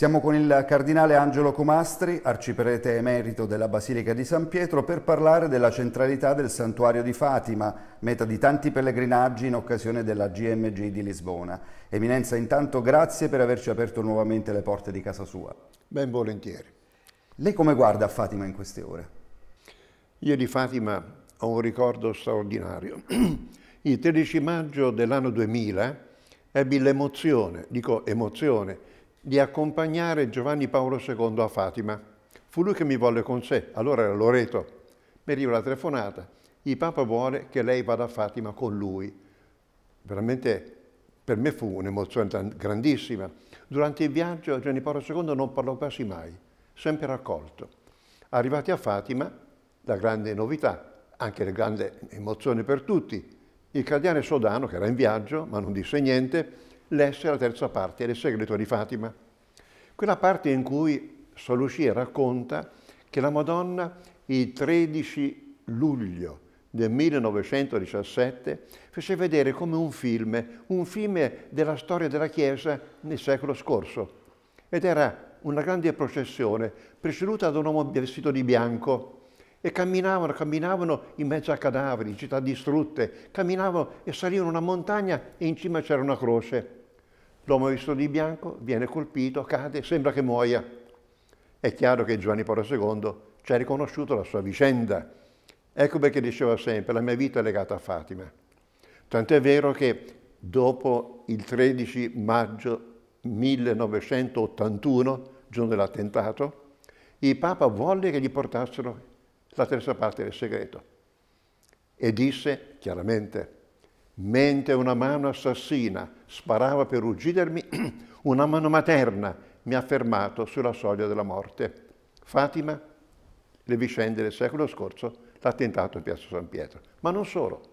Siamo con il cardinale Angelo Comastri, arciprete emerito della Basilica di San Pietro, per parlare della centralità del santuario di Fatima, meta di tanti pellegrinaggi in occasione della GMG di Lisbona. Eminenza, intanto grazie per averci aperto nuovamente le porte di casa sua. Ben volentieri. Lei come guarda Fatima in queste ore? Io di Fatima ho un ricordo straordinario. Il 13 maggio dell'anno 2000 ebbi l'emozione, dico emozione, di accompagnare Giovanni Paolo II a Fatima. Fu lui che mi volle con sé, allora era Loreto. Mi arriva la telefonata, il Papa vuole che lei vada a Fatima con lui. Veramente per me fu un'emozione grandissima. Durante il viaggio Giovanni Paolo II non parlò quasi mai, sempre raccolto. Arrivati a Fatima, la grande novità, anche la grande emozione per tutti, il cardinale Sodano, che era in viaggio ma non disse niente, lesse la terza parte, del segreto di Fatima. Quella parte in cui Sor racconta che la Madonna il 13 luglio del 1917 fece vedere come un film, un film della storia della Chiesa nel secolo scorso. Ed era una grande processione preceduta da un uomo vestito di bianco e camminavano, camminavano in mezzo a cadaveri, città distrutte, camminavano e salivano una montagna e in cima c'era una croce. L'uomo visto di bianco viene colpito, cade, sembra che muoia. È chiaro che Giovanni Paolo II ci ha riconosciuto la sua vicenda. Ecco perché diceva sempre, la mia vita è legata a Fatima. Tant'è vero che dopo il 13 maggio 1981, giorno dell'attentato, il Papa volle che gli portassero la terza parte del segreto e disse chiaramente mentre una mano assassina sparava per uccidermi, una mano materna mi ha fermato sulla soglia della morte. Fatima, le vicende del secolo scorso, l'attentato in piazza San Pietro. Ma non solo.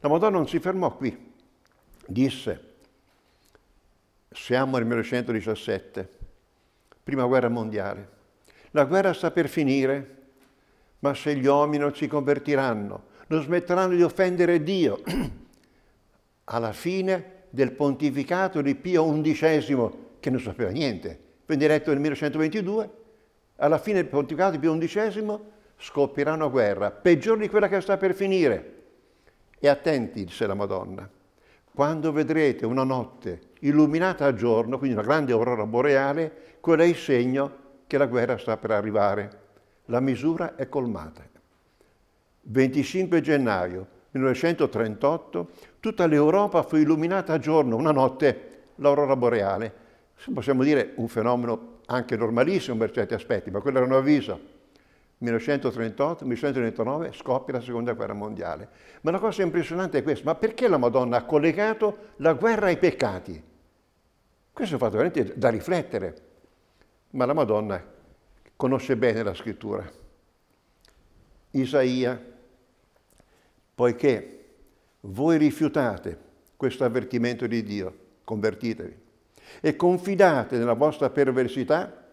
La Madonna non si fermò qui. Disse, siamo nel 1917, prima guerra mondiale. La guerra sta per finire, ma se gli uomini non si convertiranno, non smetteranno di offendere Dio, alla fine del pontificato di Pio XI, che non sapeva niente, venne eletto nel 1122, alla fine del pontificato di Pio XI scoppierà una guerra peggior di quella che sta per finire. E attenti, disse la Madonna, quando vedrete una notte illuminata a giorno, quindi una grande aurora boreale, quello è il segno che la guerra sta per arrivare. La misura è colmata. 25 gennaio 1938, tutta l'Europa fu illuminata a giorno, una notte, l'aurora boreale. Possiamo dire un fenomeno anche normalissimo per certi aspetti, ma quello era un avviso. 1938-1939 scoppia la seconda guerra mondiale. Ma la cosa impressionante è questa, ma perché la Madonna ha collegato la guerra ai peccati? Questo è un fatto veramente da riflettere, ma la Madonna conosce bene la scrittura. Isaia poiché voi rifiutate questo avvertimento di Dio, convertitevi, e confidate nella vostra perversità,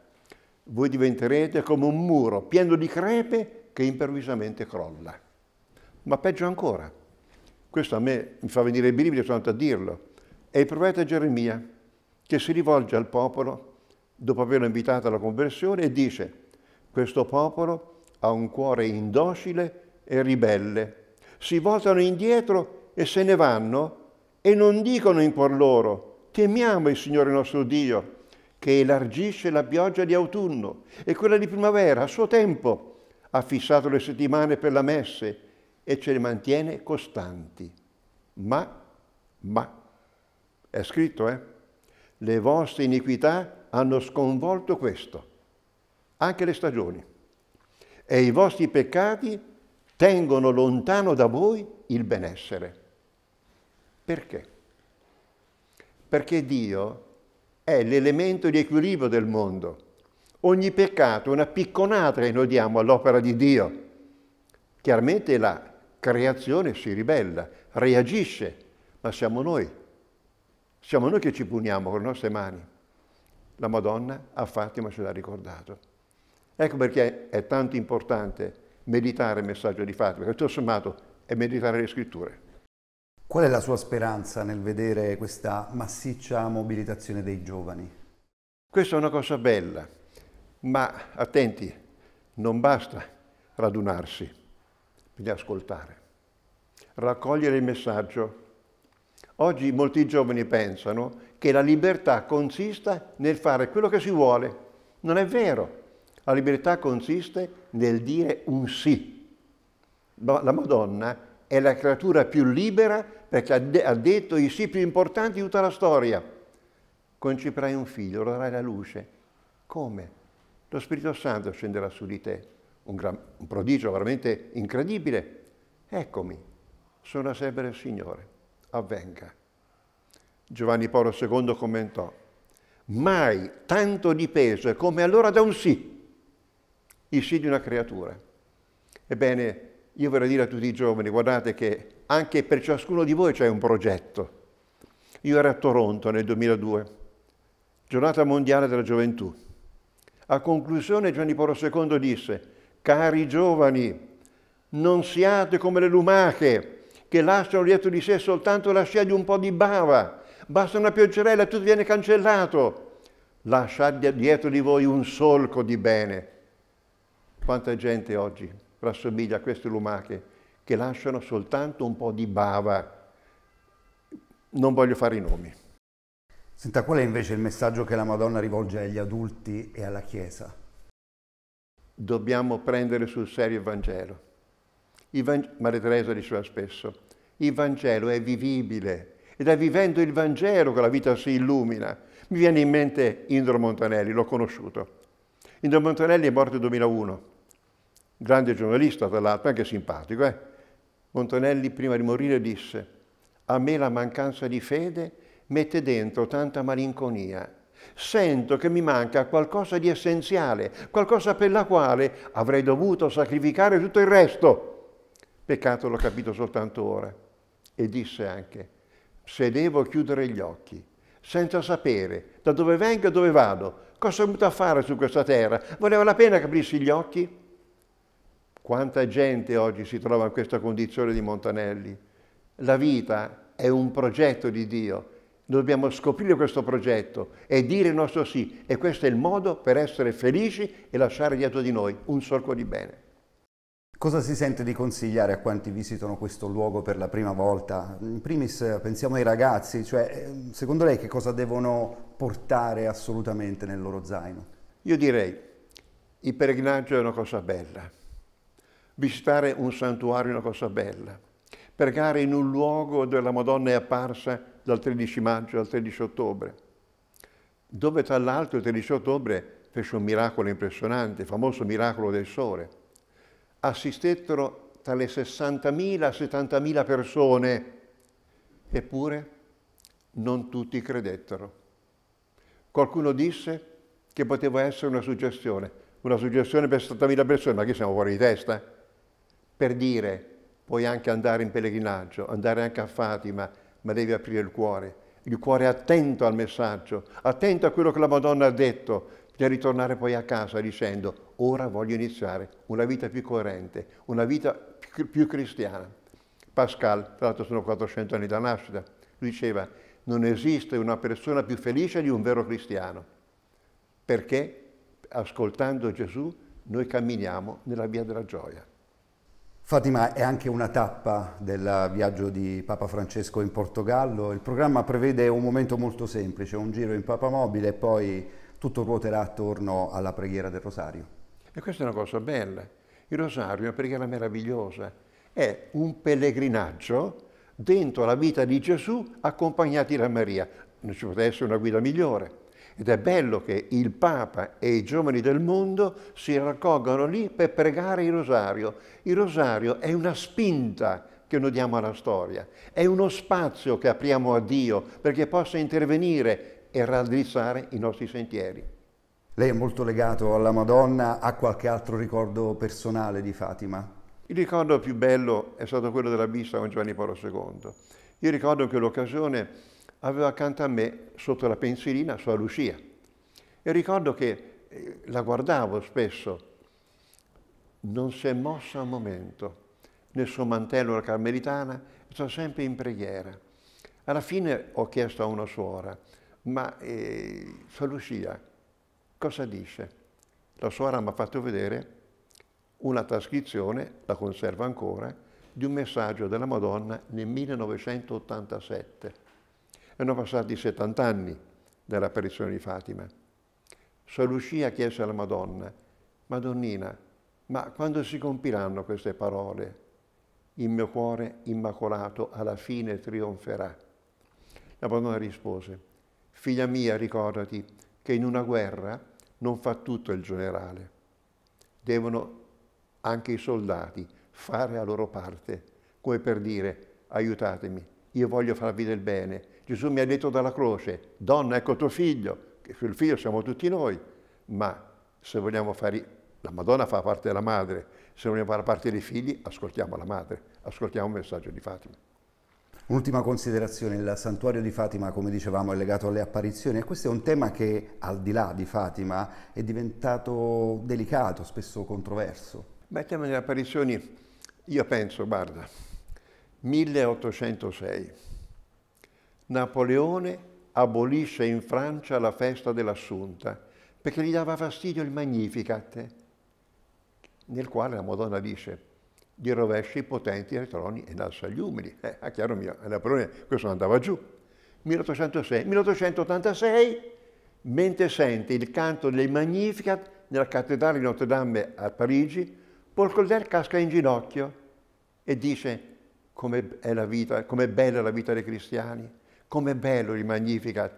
voi diventerete come un muro pieno di crepe che improvvisamente crolla. Ma peggio ancora, questo a me mi fa venire il brividi soltanto a dirlo, è il profeta Geremia che si rivolge al popolo dopo averlo invitato alla conversione e dice questo popolo ha un cuore indocile e ribelle si voltano indietro e se ne vanno e non dicono in cuor loro, temiamo il Signore nostro Dio, che elargisce la pioggia di autunno e quella di primavera a suo tempo, ha fissato le settimane per la messe e ce le mantiene costanti. Ma, ma, è scritto, eh? Le vostre iniquità hanno sconvolto questo, anche le stagioni, e i vostri peccati tengono lontano da voi il benessere. Perché? Perché Dio è l'elemento di equilibrio del mondo. Ogni peccato è una picconata che noi diamo all'opera di Dio. Chiaramente la creazione si ribella, reagisce, ma siamo noi. Siamo noi che ci puniamo con le nostre mani. La Madonna a Fatima ce l'ha ricordato. Ecco perché è tanto importante meditare il messaggio di Fatima, che tutto sommato è meditare le scritture. Qual è la sua speranza nel vedere questa massiccia mobilitazione dei giovani? Questa è una cosa bella, ma attenti, non basta radunarsi, bisogna ascoltare, raccogliere il messaggio. Oggi molti giovani pensano che la libertà consista nel fare quello che si vuole. Non è vero, la libertà consiste nel dire un sì. La Madonna è la creatura più libera perché ha detto i sì più importanti di tutta la storia. Conciperai un figlio, lo darai alla luce. Come? Lo Spirito Santo scenderà su di te. Un, gran, un prodigio veramente incredibile. Eccomi, sono la serva del Signore. Avvenga. Giovanni Paolo II commentò, mai tanto di dipeso come allora da un sì il sì di una creatura. Ebbene, io vorrei dire a tutti i giovani, guardate che anche per ciascuno di voi c'è un progetto. Io ero a Toronto nel 2002, giornata mondiale della gioventù. A conclusione Giovanni Paolo II disse, cari giovani, non siate come le lumache che lasciano dietro di sé soltanto la scia di un po' di bava. Basta una pioggerella e tutto viene cancellato. Lasciate dietro di voi un solco di bene quanta gente oggi rassomiglia a queste lumache che lasciano soltanto un po' di bava. Non voglio fare i nomi. Senta, qual è invece il messaggio che la Madonna rivolge agli adulti e alla Chiesa? Dobbiamo prendere sul serio il Vangelo. Il Vangelo Maria Teresa diceva spesso, il Vangelo è vivibile ed è vivendo il Vangelo che la vita si illumina. Mi viene in mente Indro Montanelli, l'ho conosciuto. Indro Montanelli è morto nel 2001, grande giornalista tra l'altro, anche simpatico, eh? Montanelli prima di morire disse a me la mancanza di fede mette dentro tanta malinconia. Sento che mi manca qualcosa di essenziale, qualcosa per la quale avrei dovuto sacrificare tutto il resto. Peccato l'ho capito soltanto ora. E disse anche, se devo chiudere gli occhi, senza sapere da dove vengo e dove vado, cosa ho venuto a fare su questa terra, valeva la pena che aprissi gli occhi? Quanta gente oggi si trova in questa condizione di Montanelli? La vita è un progetto di Dio. Dobbiamo scoprire questo progetto e dire il nostro sì. E questo è il modo per essere felici e lasciare dietro di noi un solco di bene. Cosa si sente di consigliare a quanti visitano questo luogo per la prima volta? In primis eh, pensiamo ai ragazzi, cioè eh, secondo lei che cosa devono portare assolutamente nel loro zaino? Io direi, il pellegrinaggio è una cosa bella, visitare un santuario è una cosa bella, pregare in un luogo dove la Madonna è apparsa dal 13 maggio al 13 ottobre, dove tra l'altro il 13 ottobre fece un miracolo impressionante, il famoso miracolo del sole. Assistettero tra le 60.000 e 70.000 persone, eppure non tutti credettero. Qualcuno disse che poteva essere una suggestione, una suggestione per 70.000 persone, ma che siamo fuori di testa? Eh? per dire puoi anche andare in pellegrinaggio, andare anche a Fatima, ma devi aprire il cuore, il cuore attento al messaggio, attento a quello che la Madonna ha detto, per ritornare poi a casa dicendo ora voglio iniziare una vita più coerente, una vita più, più cristiana. Pascal, tra l'altro sono 400 anni da nascita, lui diceva non esiste una persona più felice di un vero cristiano, perché ascoltando Gesù noi camminiamo nella via della gioia. Fatima è anche una tappa del viaggio di Papa Francesco in Portogallo. Il programma prevede un momento molto semplice, un giro in Papa Mobile e poi tutto ruoterà attorno alla preghiera del Rosario. E questa è una cosa bella. Il Rosario è una preghiera meravigliosa. È un pellegrinaggio dentro la vita di Gesù accompagnati da Maria. Non ci poteva essere una guida migliore. Ed è bello che il Papa e i giovani del mondo si raccolgano lì per pregare il rosario. Il rosario è una spinta che noi diamo alla storia, è uno spazio che apriamo a Dio perché possa intervenire e raddrizzare i nostri sentieri. Lei è molto legato alla Madonna, ha qualche altro ricordo personale di Fatima? Il ricordo più bello è stato quello della missa con Giovanni Paolo II. Io ricordo che l'occasione aveva accanto a me, sotto la pensilina, sua Lucia. E ricordo che eh, la guardavo spesso, non si è mossa un momento, nel suo mantello la carmelitana, sono sempre in preghiera. Alla fine ho chiesto a una suora, ma eh, Sua Lucia cosa dice? La suora mi ha fatto vedere una trascrizione, la conservo ancora, di un messaggio della Madonna nel 1987. Erano passati 70 anni dall'apparizione di Fatima. Sor Lucia chiese alla Madonna, Madonnina, ma quando si compiranno queste parole? Il mio cuore immacolato alla fine trionferà. La Madonna rispose, figlia mia ricordati che in una guerra non fa tutto il generale, devono anche i soldati fare la loro parte, come per dire aiutatemi, io voglio farvi del bene, Gesù mi ha detto dalla croce, donna ecco tuo figlio, che sul figlio siamo tutti noi, ma se vogliamo fare, la Madonna fa parte della madre, se vogliamo fare parte dei figli ascoltiamo la madre, ascoltiamo il messaggio di Fatima. Un'ultima considerazione, il santuario di Fatima, come dicevamo, è legato alle apparizioni e questo è un tema che al di là di Fatima è diventato delicato, spesso controverso. Beh, il tema delle apparizioni, io penso, guarda, 1806, Napoleone abolisce in Francia la festa dell'Assunta perché gli dava fastidio il Magnificat, nel quale la Madonna dice di rovesci i potenti ai troni e alza gli umili. Eh, ah, chiaro mio, eh, Napoleone questo andava giù. 1806, 1886, mentre sente il canto del Magnificat nella cattedrale di Notre Dame a Parigi, Paul Colder casca in ginocchio e dice come è, vita, come è bella la vita dei cristiani, Com'è bello il Magnificat.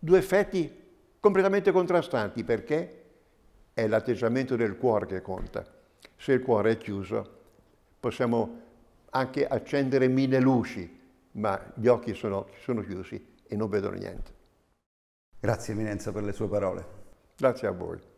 Due effetti completamente contrastanti perché è l'atteggiamento del cuore che conta. Se il cuore è chiuso possiamo anche accendere mille luci, ma gli occhi sono, sono chiusi e non vedono niente. Grazie Eminenza per le sue parole. Grazie a voi.